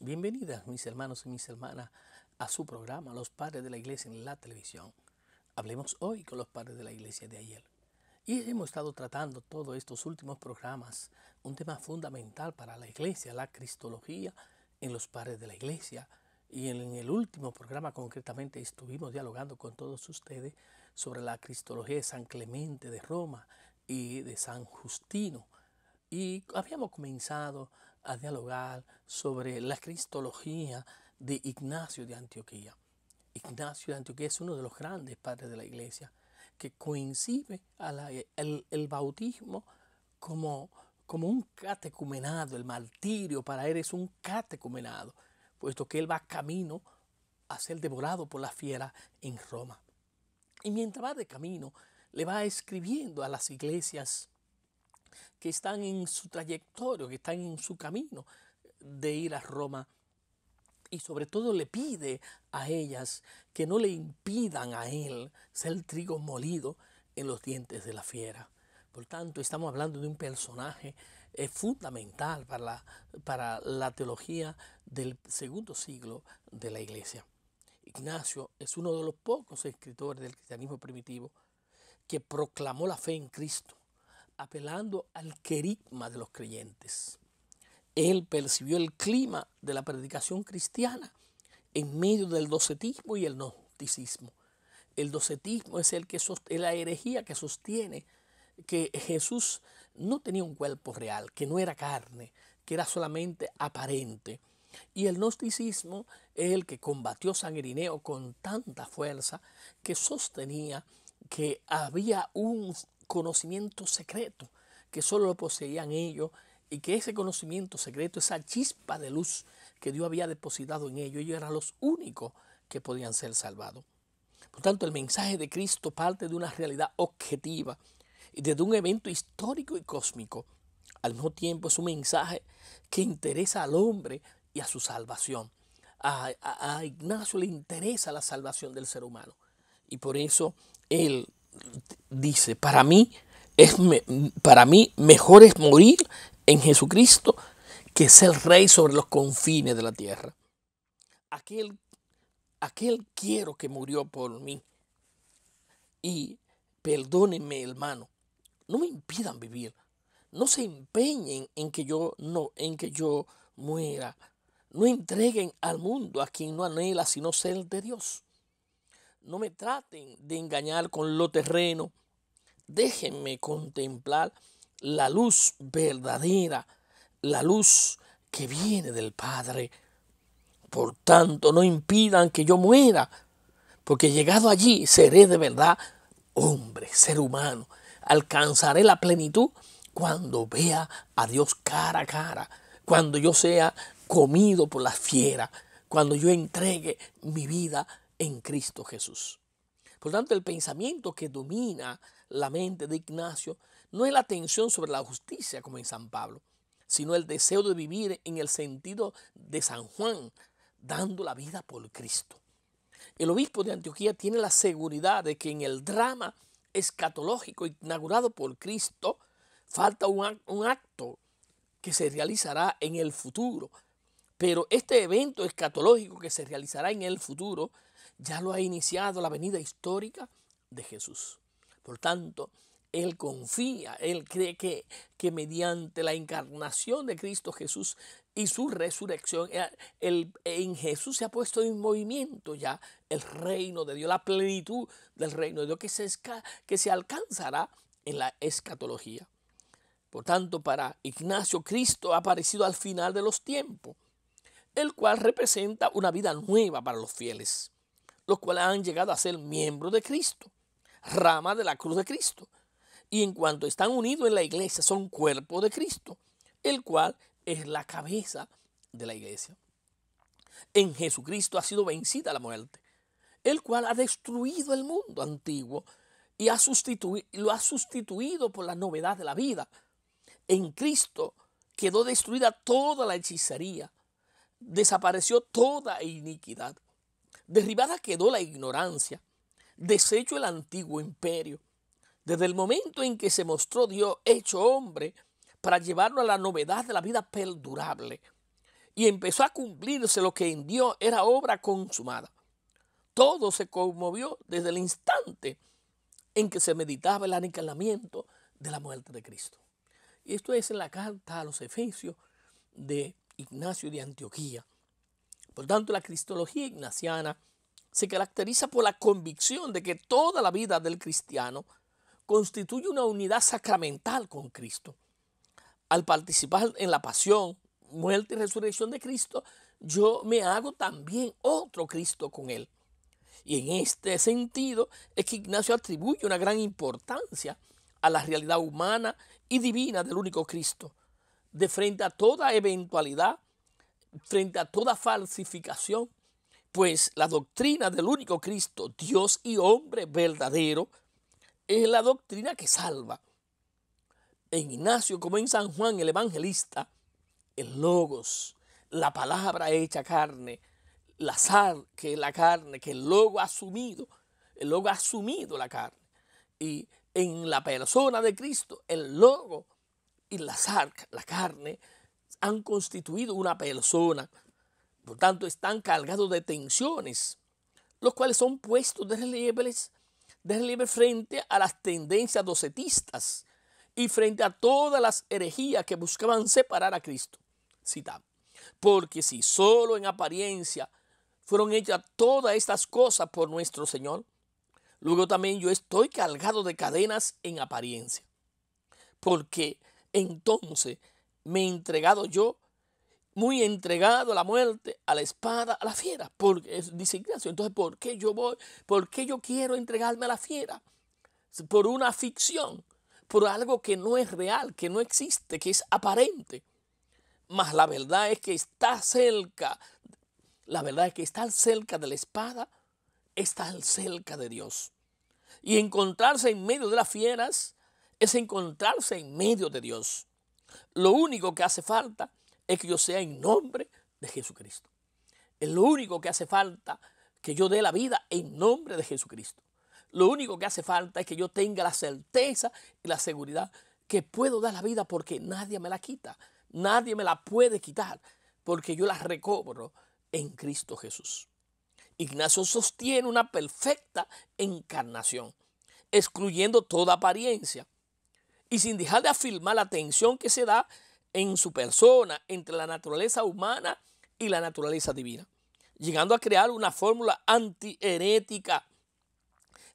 bienvenidas mis hermanos y mis hermanas a su programa Los Padres de la Iglesia en la televisión. Hablemos hoy con los padres de la Iglesia de ayer. Y hemos estado tratando todos estos últimos programas un tema fundamental para la Iglesia, la Cristología en los padres de la Iglesia. Y en el último programa concretamente estuvimos dialogando con todos ustedes sobre la Cristología de San Clemente de Roma y de San Justino. Y habíamos comenzado a dialogar sobre la cristología de Ignacio de Antioquía. Ignacio de Antioquía es uno de los grandes padres de la iglesia, que coincide a el, bautismo como, como un catecumenado, el martirio para él es un catecumenado, puesto que él va camino a ser devorado por la fiera en Roma. Y mientras va de camino, le va escribiendo a las iglesias que están en su trayectoria, que están en su camino de ir a Roma. Y sobre todo le pide a ellas que no le impidan a él ser trigo molido en los dientes de la fiera. Por tanto, estamos hablando de un personaje eh, fundamental para la, para la teología del segundo siglo de la Iglesia. Ignacio es uno de los pocos escritores del cristianismo primitivo que proclamó la fe en Cristo apelando al querigma de los creyentes. Él percibió el clima de la predicación cristiana en medio del docetismo y el gnosticismo. El docetismo es el que sostiene, la herejía que sostiene que Jesús no tenía un cuerpo real, que no era carne, que era solamente aparente. Y el gnosticismo es el que combatió San Irineo con tanta fuerza que sostenía que había un conocimiento secreto que solo lo poseían ellos y que ese conocimiento secreto, esa chispa de luz que Dios había depositado en ellos, ellos eran los únicos que podían ser salvados. Por tanto, el mensaje de Cristo parte de una realidad objetiva y desde un evento histórico y cósmico. Al mismo tiempo es un mensaje que interesa al hombre y a su salvación. a Ignacio le interesa la salvación del ser humano. Y por eso él dice, para mí es para mí mejor es morir en Jesucristo que ser rey sobre los confines de la tierra. Aquel aquel quiero que murió por mí. Y perdónenme, hermano, no me impidan vivir. No se empeñen en que yo no, en que yo muera. No entreguen al mundo a quien no anhela sino ser de Dios. No me traten de engañar con lo terreno. Déjenme contemplar la luz verdadera, la luz que viene del Padre. Por tanto, no impidan que yo muera, porque llegado allí seré de verdad hombre, ser humano. Alcanzaré la plenitud cuando vea a Dios cara a cara, cuando yo sea comido por las fieras, cuando yo entregue mi vida en Cristo Jesús. Por tanto, el pensamiento que domina la mente de Ignacio no es la tensión sobre la justicia como en San Pablo, sino el deseo de vivir en el sentido de San Juan, dando la vida por Cristo. El obispo de Antioquía tiene la seguridad de que en el drama escatológico inaugurado por Cristo falta un acto que se realizará en el futuro. Pero este evento escatológico que se realizará en el futuro ya lo ha iniciado la venida histórica de Jesús. Por tanto, él confía, él cree que, que mediante la encarnación de Cristo Jesús y su resurrección, eh, en Jesús se ha puesto en movimiento ya el reino de Dios, la plenitud del reino de Dios que se, que se alcanzará en la escatología. Por tanto, para Ignacio, Cristo ha aparecido al final de los tiempos, el cual representa una vida nueva para los fieles los cuales han llegado a ser miembros de Cristo, rama de la cruz de Cristo. Y en cuanto están unidos en la iglesia, son cuerpo de Cristo, el cual es la cabeza de la iglesia. En Jesucristo ha sido vencida la muerte, el cual ha destruido el mundo antiguo y ha lo ha sustituido por la novedad de la vida. En Cristo quedó destruida toda la hechicería, desapareció toda iniquidad. Derribada quedó la ignorancia, deshecho el antiguo imperio. Desde el momento en que se mostró Dios hecho hombre para llevarlo a la novedad de la vida perdurable y empezó a cumplirse lo que en Dios era obra consumada. Todo se conmovió desde el instante en que se meditaba el aniquilamiento de la muerte de Cristo. Y esto es en la carta a los Efesios de Ignacio de Antioquía. Por tanto, la cristología ignaciana se caracteriza por la convicción de que toda la vida del cristiano constituye una unidad sacramental con Cristo. Al participar en la pasión, muerte y resurrección de Cristo, yo me hago también otro Cristo con Él. Y en este sentido es que Ignacio atribuye una gran importancia a la realidad humana y divina del único Cristo. De frente a toda eventualidad, frente a toda falsificación, pues la doctrina del único Cristo, Dios y hombre verdadero, es la doctrina que salva. En Ignacio, como en San Juan el Evangelista, el Logos, la palabra hecha carne, la sal que es la carne, que el Logo ha asumido, el Logo ha asumido la carne. Y en la persona de Cristo, el Logo y la sal, la carne, han constituido una persona. Por tanto, están cargados de tensiones, los cuales son puestos de relieve, frente a las tendencias docetistas y frente a todas las herejías que buscaban separar a Cristo. Cita. Porque si solo en apariencia fueron hechas todas estas cosas por nuestro Señor, luego también yo estoy cargado de cadenas en apariencia. Porque entonces me he entregado yo, muy entregado a la muerte, a la espada, a la fiera. Porque es, dice Ignacio, entonces, ¿por qué yo voy? ¿Por qué yo quiero entregarme a la fiera? Por una ficción, por algo que no es real, que no existe, que es aparente. Mas la verdad es que está cerca, la verdad es que estar cerca de la espada, estar cerca de Dios. Y encontrarse en medio de las fieras es encontrarse en medio de Dios. Lo único que hace falta es que yo sea en nombre de Jesucristo. Es lo único que hace falta que yo dé la vida en nombre de Jesucristo. Lo único que hace falta es que yo tenga la certeza y la seguridad que puedo dar la vida porque nadie me la quita, nadie me la puede quitar, porque yo la recobro en Cristo Jesús. Ignacio sostiene una perfecta encarnación, excluyendo toda apariencia, y sin dejar de afirmar la tensión que se da en su persona entre la naturaleza humana y la naturaleza divina, llegando a crear una fórmula antiherética,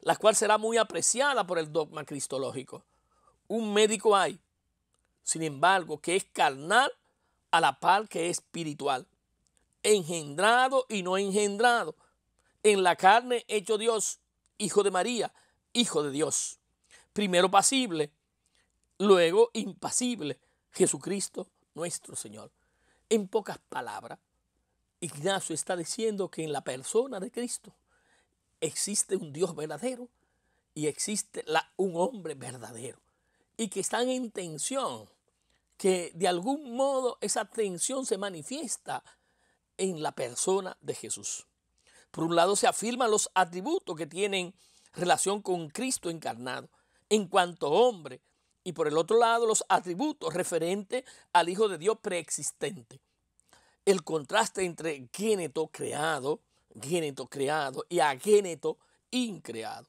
la cual será muy apreciada por el dogma cristológico. Un médico hay, sin embargo, que es carnal a la par que es espiritual, engendrado y no engendrado, en la carne hecho Dios, hijo de María, hijo de Dios, primero pasible, Luego, impasible, Jesucristo nuestro Señor. En pocas palabras, Ignacio está diciendo que en la persona de Cristo existe un Dios verdadero y existe un hombre verdadero. Y que están en tensión, que de algún modo esa tensión se manifiesta en la persona de Jesús. Por un lado se afirman los atributos que tienen relación con Cristo encarnado en cuanto hombre, y por el otro lado los atributos referentes al Hijo de Dios preexistente. El contraste entre géneto creado, géneto creado y agéneto increado.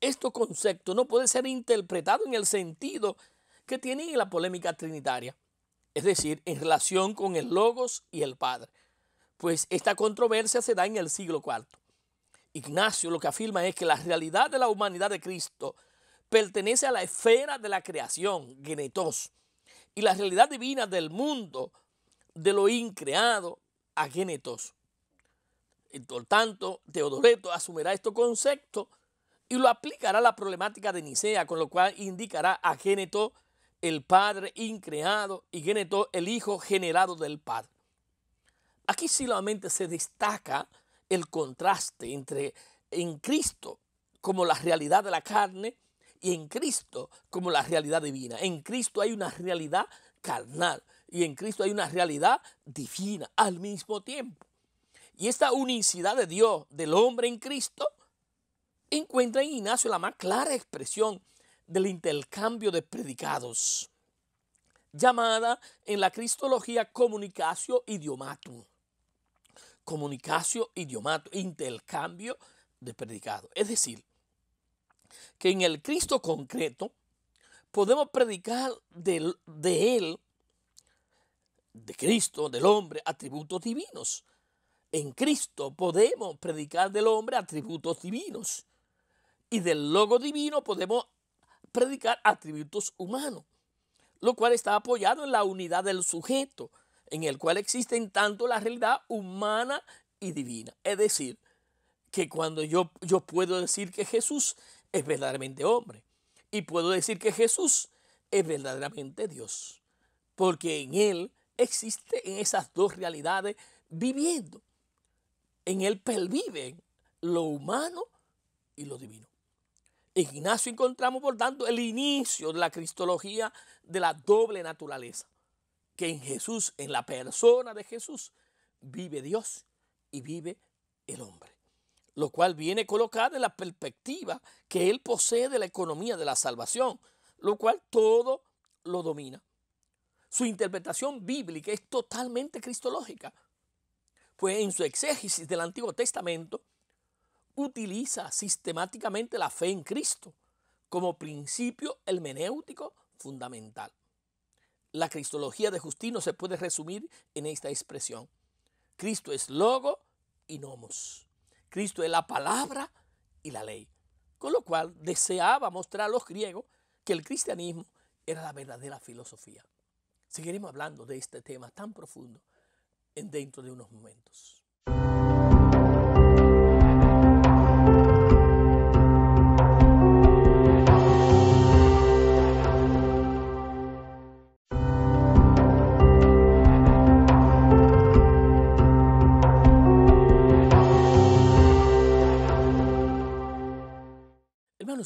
Este concepto no puede ser interpretado en el sentido que tiene la polémica trinitaria, es decir, en relación con el Logos y el Padre, pues esta controversia se da en el siglo IV. Ignacio lo que afirma es que la realidad de la humanidad de Cristo pertenece a la esfera de la creación, genetos, y la realidad divina del mundo, de lo increado, a genetos. por tanto, Teodoreto asumirá este concepto y lo aplicará a la problemática de Nicea, con lo cual indicará a Géneto el Padre increado y Géneto el Hijo generado del Padre. Aquí solamente se destaca el contraste entre en Cristo como la realidad de la carne y en Cristo como la realidad divina. En Cristo hay una realidad carnal y en Cristo hay una realidad divina al mismo tiempo. Y esta unicidad de Dios, del hombre en Cristo, encuentra en Ignacio la más clara expresión del intercambio de predicados, llamada en la cristología comunicación idiomatum. Comunicación idiomato. intercambio de predicados. Es decir, que en el Cristo concreto podemos predicar de, de Él, de Cristo, del hombre, atributos divinos. En Cristo podemos predicar del hombre atributos divinos. Y del logo divino podemos predicar atributos humanos, lo cual está apoyado en la unidad del sujeto, en el cual existen tanto la realidad humana y divina. Es decir, que cuando yo, yo puedo decir que Jesús es verdaderamente hombre. Y puedo decir que Jesús es verdaderamente Dios, porque en Él existe en esas dos realidades viviendo. En Él perviven lo humano y lo divino. En Ignacio encontramos, por tanto, el inicio de la cristología de la doble naturaleza, que en Jesús, en la persona de Jesús, vive Dios y vive el hombre lo cual viene colocado en la perspectiva que Él posee de la economía de la salvación, lo cual todo lo domina. Su interpretación bíblica es totalmente cristológica, pues en su exégesis del Antiguo Testamento utiliza sistemáticamente la fe en Cristo como principio hermenéutico fundamental. La cristología de Justino se puede resumir en esta expresión. Cristo es logo y nomos. Cristo es la palabra y la ley. Con lo cual deseaba mostrar a los griegos que el cristianismo era la verdadera filosofía. Seguiremos hablando de este tema tan profundo en dentro de unos momentos.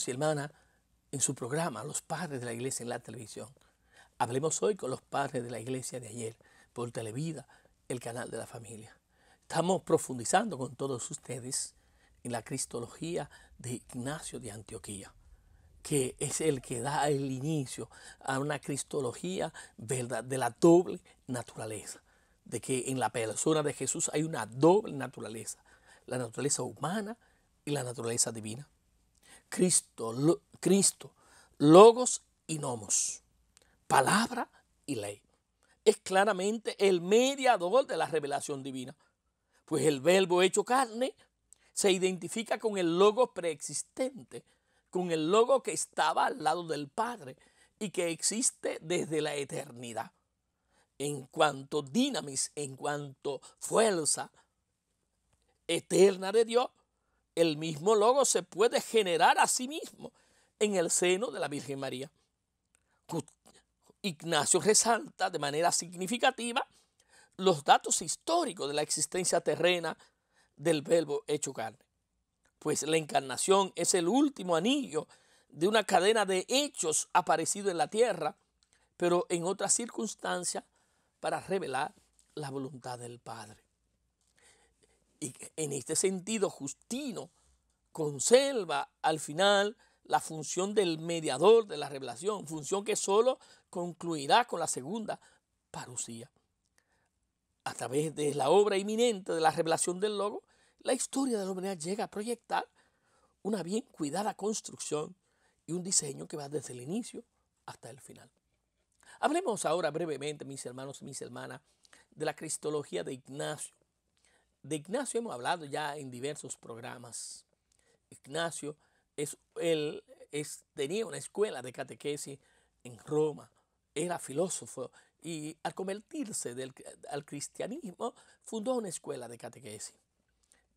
y hermanas en su programa, los padres de la iglesia en la televisión. Hablemos hoy con los padres de la iglesia de ayer, por Televida, el canal de la familia. Estamos profundizando con todos ustedes en la cristología de Ignacio de Antioquía, que es el que da el inicio a una cristología de la doble naturaleza, de que en la persona de Jesús hay una doble naturaleza, la naturaleza humana y la naturaleza divina. Cristo, Cristo, logos y nomos, palabra y ley. Es claramente el mediador de la revelación divina, pues el verbo hecho carne se identifica con el logos preexistente, con el Logos que estaba al lado del Padre y que existe desde la eternidad. En cuanto dinamis, en cuanto fuerza eterna de Dios, el mismo logo se puede generar a sí mismo en el seno de la Virgen María. Ignacio resalta de manera significativa los datos históricos de la existencia terrena del verbo hecho carne, pues la encarnación es el último anillo de una cadena de hechos aparecido en la tierra, pero en otras circunstancias para revelar la voluntad del Padre. Y en este sentido, Justino conserva al final la función del mediador de la revelación, función que solo concluirá con la segunda parucía. A través de la obra inminente de la revelación del logo, la historia de la humanidad llega a proyectar una bien cuidada construcción y un diseño que va desde el inicio hasta el final. Hablemos ahora brevemente, mis hermanos y mis hermanas, de la cristología de Ignacio de Ignacio hemos hablado ya en diversos programas. Ignacio es, tenía una escuela de catequesis en Roma, era filósofo y al convertirse al cristianismo fundó una escuela de catequesis.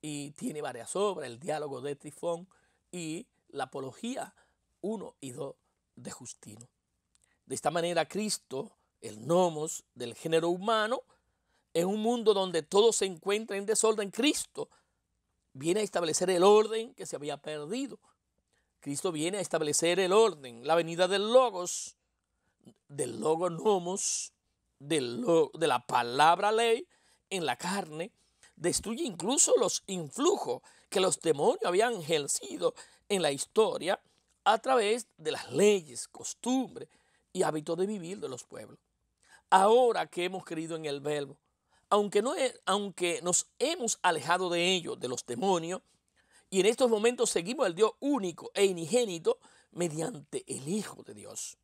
Y tiene varias obras, el diálogo de Trifón y la apología 1 y 2 de Justino. De esta manera Cristo, el nomos del género humano, es un mundo donde todo se encuentra en desorden. Cristo viene a establecer el orden que se había perdido. Cristo viene a establecer el orden, la venida del logos, del logonomos, del de la palabra ley en la carne, destruye incluso los influjos que los demonios habían ejercido en la historia a través de las leyes, costumbres y hábitos de vivir de los pueblos. Ahora que hemos creído en el verbo, aunque, aunque nos hemos alejado de ellos, de los demonios, y en estos momentos seguimos al Dios único e inigénito mediante el Hijo de Dios.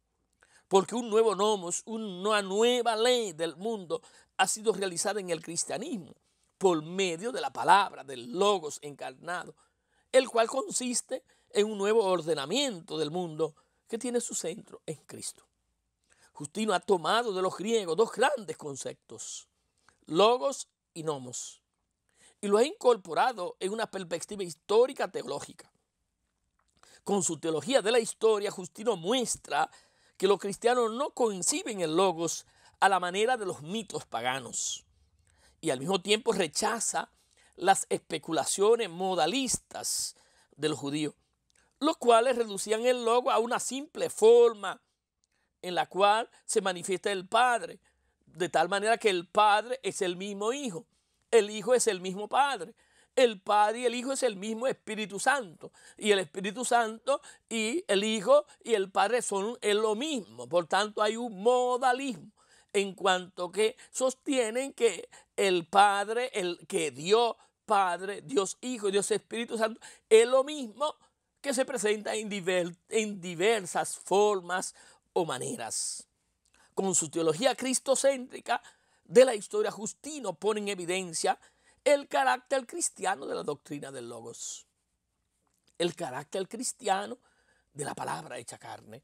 Porque un nuevo nomos, una nueva ley del mundo ha sido realizada en el cristianismo por medio de la palabra del Logos encarnado, el cual consiste en un nuevo ordenamiento del mundo que tiene su centro en Cristo. Justino ha tomado de los griegos dos grandes conceptos, logos y nomos, y lo ha incorporado en una perspectiva histórica teológica. Con su teología de la historia, Justino muestra que los cristianos no conciben el logos a la manera de los mitos paganos, y al mismo tiempo rechaza las especulaciones modalistas del judío, los cuales reducían el logos a una simple forma en la cual se manifiesta el Padre, de tal manera que el Padre es el mismo Hijo, el Hijo es el mismo Padre, el Padre y el Hijo es el mismo Espíritu Santo, y el Espíritu Santo y el Hijo y el Padre son lo mismo, por tanto hay un modalismo en cuanto que sostienen que el Padre, el que Dios Padre, Dios Hijo, Dios Espíritu Santo, es lo mismo que se presenta en, en diversas formas o maneras con su teología cristocéntrica de la historia, Justino pone en evidencia el carácter cristiano de la doctrina del Logos, el carácter cristiano de la palabra hecha carne.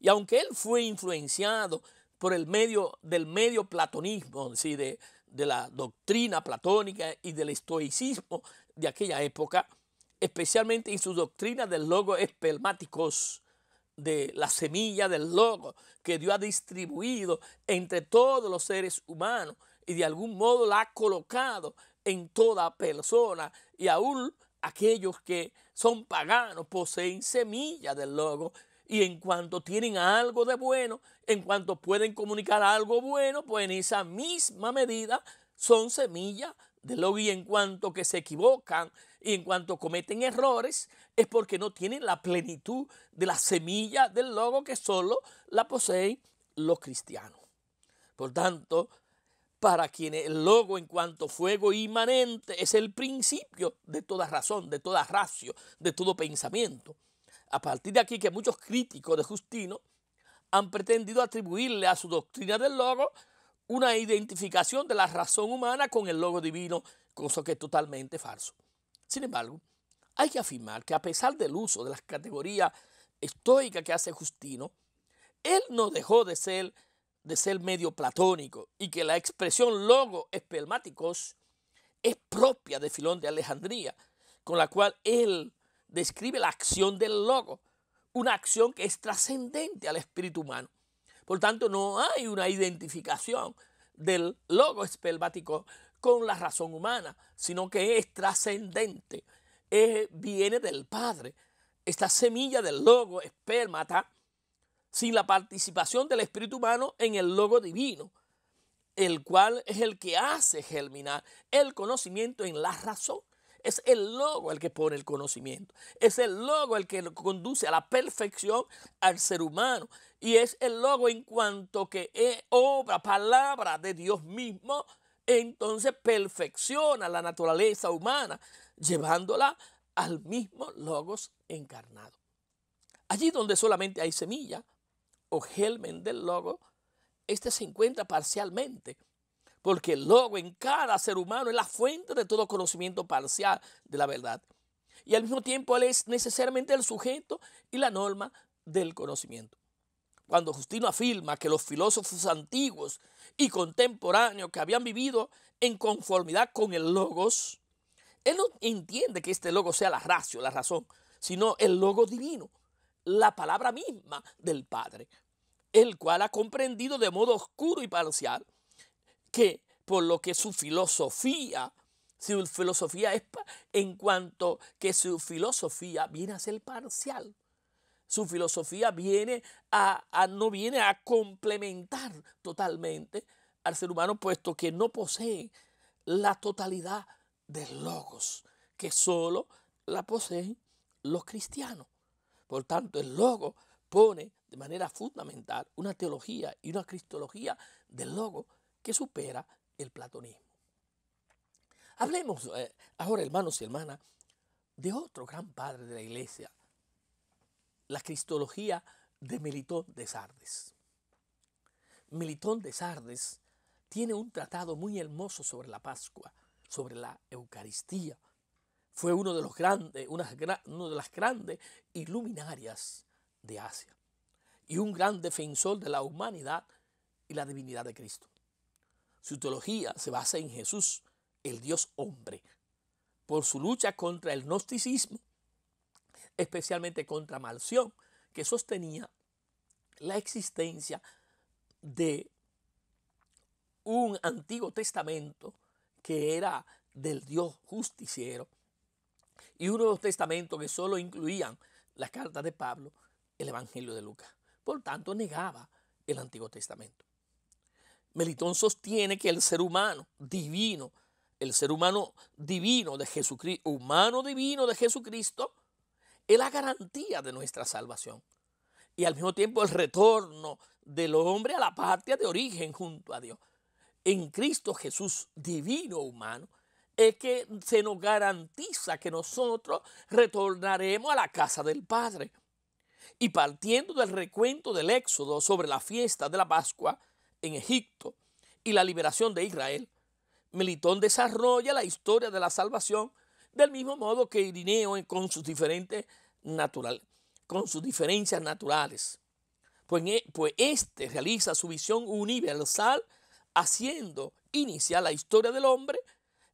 Y aunque él fue influenciado por el medio del medio platonismo, ¿sí? de, la doctrina platónica y del estoicismo de aquella época, especialmente en su doctrina del Logos espermáticos, de la semilla del logo que Dios ha distribuido entre todos los seres humanos y de algún modo la ha colocado en toda persona y aún aquellos que son paganos poseen semilla del logo y en cuanto tienen algo de bueno, en cuanto pueden comunicar algo bueno, pues en esa misma medida son semillas de lo y en cuanto que se equivocan y en cuanto cometen errores, es porque no tienen la plenitud de la semilla del logo que solo la poseen los cristianos. Por tanto, para quienes el logo en cuanto fuego inmanente es el principio de toda razón, de toda racio, de todo pensamiento. A partir de aquí que muchos críticos de Justino han pretendido atribuirle a su doctrina del logo una identificación de la razón humana con el logo divino, cosa que es totalmente falso. Sin embargo, hay que afirmar que a pesar del uso de las categorías estoica que hace Justino, él no dejó de ser, de ser medio platónico y que la expresión logo espermáticos es propia de Filón de Alejandría, con la cual él describe la acción del logo, una acción que es trascendente al espíritu humano. Por tanto, no hay una identificación del logo espermático con la razón humana, sino que es trascendente, viene del Padre. Esta semilla del logo espermata, sin la participación del espíritu humano en el logo divino, el cual es el que hace germinar el conocimiento en la razón. Es el logo el que pone el conocimiento. Es el logo el que conduce a la perfección al ser humano. Y es el logo en cuanto que es obra, palabra de Dios mismo. Entonces perfecciona la naturaleza humana, llevándola al mismo logos encarnado. Allí donde solamente hay semilla o germen del logo, este se encuentra parcialmente porque el logo en cada ser humano es la fuente de todo conocimiento parcial de la verdad. Y al mismo tiempo él es necesariamente el sujeto y la norma del conocimiento. Cuando Justino afirma que los filósofos antiguos y contemporáneos que habían vivido en conformidad con el logos, él no entiende que este logos sea la ratio, la razón, sino el logos divino, la palabra misma del Padre, el cual ha comprendido de modo oscuro y parcial que por lo que su filosofía, su filosofía es en cuanto que su filosofía viene a ser parcial. Su filosofía viene a, no viene a complementar totalmente al ser humano, puesto que no posee la totalidad de logos, que solo la poseen los cristianos. Por tanto, el logo pone de manera fundamental una teología y una cristología del logo que supera el platonismo. Hablemos eh, ahora, hermanos y hermanas, de otro gran padre de la iglesia, la cristología de Melitón de Sardes. Melitón de Sardes tiene un tratado muy hermoso sobre la Pascua, sobre la Eucaristía. Fue uno de los grandes, una, de las grandes iluminarias de Asia y un gran defensor de la humanidad y la divinidad de Cristo. Su teología se basa en Jesús, el Dios hombre. Por su lucha contra el gnosticismo, especialmente contra Malción, que sostenía la existencia de un Antiguo Testamento que era del Dios justiciero y uno de los testamentos que solo incluían las cartas de Pablo, el Evangelio de Lucas. Por tanto, negaba el Antiguo Testamento. Melitón sostiene que el ser humano divino, el ser humano divino de Jesucristo, humano divino de Jesucristo, es la garantía de nuestra salvación y al mismo tiempo el retorno del hombre a la patria de origen junto a Dios. En Cristo Jesús, divino humano, es que se nos garantiza que nosotros retornaremos a la casa del Padre. Y partiendo del recuento del Éxodo sobre la fiesta de la Pascua, en Egipto y la liberación de Israel, Militón desarrolla la historia de la salvación del mismo modo que Irineo con sus, diferentes con sus diferencias naturales. Pues, e, pues este realiza su visión universal haciendo iniciar la historia del hombre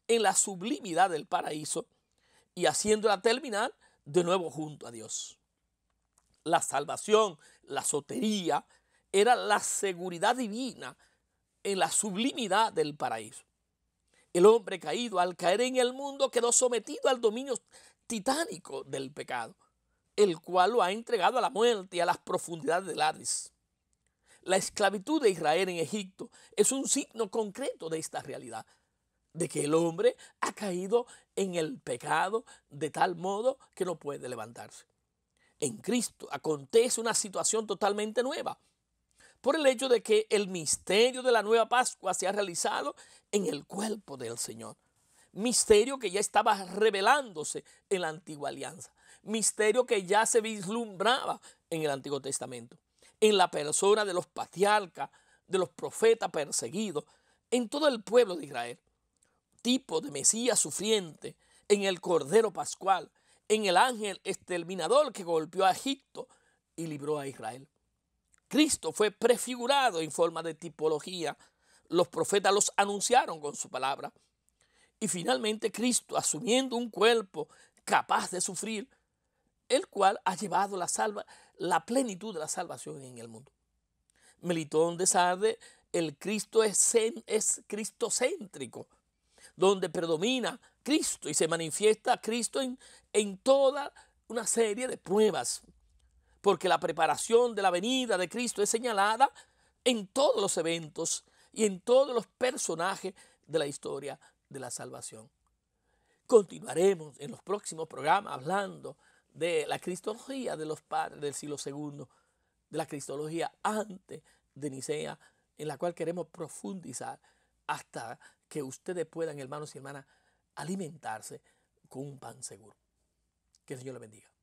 en la sublimidad del paraíso y haciéndola terminar de nuevo junto a Dios. La salvación, la sotería, era la seguridad divina en la sublimidad del paraíso. El hombre caído al caer en el mundo quedó sometido al dominio titánico del pecado, el cual lo ha entregado a la muerte y a las profundidades del Hades. La esclavitud de Israel en Egipto es un signo concreto de esta realidad, de que el hombre ha caído en el pecado de tal modo que no puede levantarse. En Cristo acontece una situación totalmente nueva por el hecho de que el misterio de la nueva Pascua se ha realizado en el cuerpo del Señor. Misterio que ya estaba revelándose en la antigua alianza. Misterio que ya se vislumbraba en el Antiguo Testamento. En la persona de los patriarcas, de los profetas perseguidos, en todo el pueblo de Israel. Tipo de Mesías sufriente, en el Cordero Pascual, en el ángel exterminador que golpeó a Egipto y libró a Israel. Cristo fue prefigurado en forma de tipología. Los profetas los anunciaron con su palabra. Y finalmente Cristo, asumiendo un cuerpo capaz de sufrir, el cual ha llevado la, salva, la plenitud de la salvación en el mundo. Melitón de Sade, el Cristo es, es cristocéntrico, donde predomina Cristo y se manifiesta Cristo en toda una serie de pruebas, porque la preparación de la venida de Cristo es señalada en todos los eventos y en todos los personajes de la historia de la salvación. Continuaremos en los próximos programas hablando de la cristología de los padres del siglo II, de la cristología antes de Nicea, en la cual queremos profundizar hasta que ustedes puedan, hermanos y hermanas, alimentarse con un pan seguro. Que el Señor le bendiga.